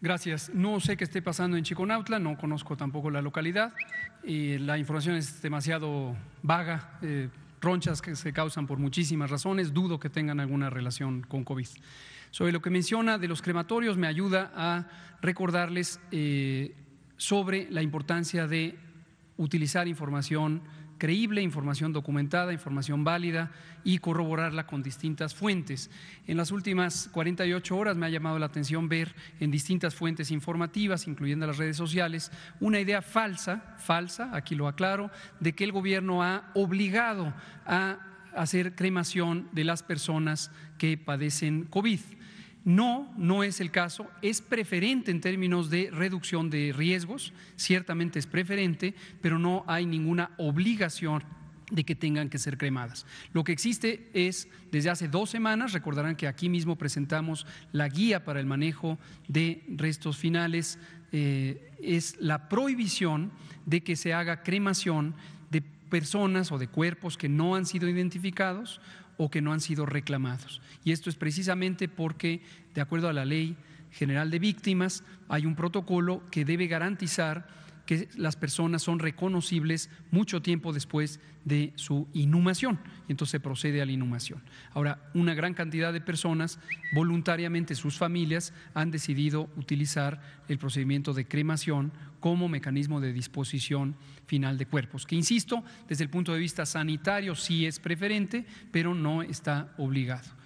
Gracias. No sé qué esté pasando en Chiconautla, no conozco tampoco la localidad y la información es demasiado vaga, eh, ronchas que se causan por muchísimas razones, dudo que tengan alguna relación con COVID. Sobre lo que menciona de los crematorios me ayuda a recordarles eh, sobre la importancia de utilizar información creíble, información documentada, información válida y corroborarla con distintas fuentes. En las últimas 48 horas me ha llamado la atención ver en distintas fuentes informativas, incluyendo las redes sociales, una idea falsa, falsa, aquí lo aclaro, de que el gobierno ha obligado a hacer cremación de las personas que padecen COVID. No, no es el caso. Es preferente en términos de reducción de riesgos, ciertamente es preferente, pero no hay ninguna obligación de que tengan que ser cremadas. Lo que existe es, desde hace dos semanas, recordarán que aquí mismo presentamos la guía para el manejo de restos finales, eh, es la prohibición de que se haga cremación personas o de cuerpos que no han sido identificados o que no han sido reclamados. Y esto es precisamente porque, de acuerdo a la ley general de víctimas, hay un protocolo que debe garantizar que las personas son reconocibles mucho tiempo después de su inhumación. Y entonces se procede a la inhumación. Ahora, una gran cantidad de personas, voluntariamente sus familias, han decidido utilizar el procedimiento de cremación como mecanismo de disposición final de cuerpos, que insisto, desde el punto de vista sanitario sí es preferente, pero no está obligado.